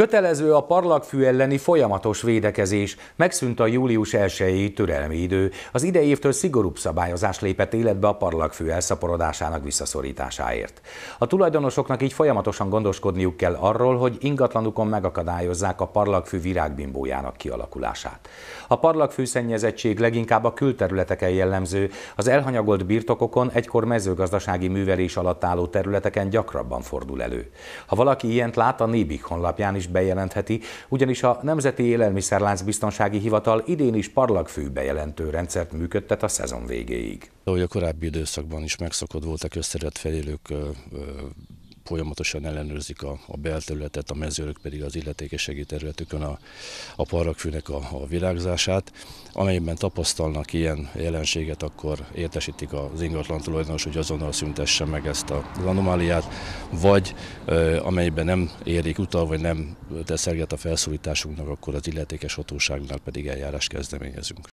Kötelező a parlagfű elleni folyamatos védekezés, megszűnt a július 1 türelmi idő. Az idei évtől szigorúbb szabályozás lépett életbe a parlagfű elszaporodásának visszaszorításáért. A tulajdonosoknak így folyamatosan gondoskodniuk kell arról, hogy ingatlanukon megakadályozzák a parlagfű virágbimbójának kialakulását. A parlagfű szennyezettség leginkább a külterületeken jellemző, az elhanyagolt birtokokon egykor mezőgazdasági művelés alatt álló területeken gyakrabban fordul elő. Ha valaki ilyent lát, a Nébik honlapján is bejelentheti, ugyanis a Nemzeti Élelmiszerlánc Biztonsági Hivatal idén is parlagfű bejelentő rendszert működtet a szezon végéig. Ahogy a korábbi időszakban is megszokott voltak összerett felélők folyamatosan ellenőrzik a, a belterületet, a mezőrök pedig az illetékes segélyterületükön a, a parrakfűnek a, a virágzását. Amelyben tapasztalnak ilyen jelenséget, akkor értesítik az ingatlan tulajdonos, hogy azonnal szüntesse meg ezt az anomáliát, vagy amelyben nem érik utal, vagy nem tesz a felszólításunknak, akkor az illetékes hatóságnál pedig eljárás kezdeményezünk.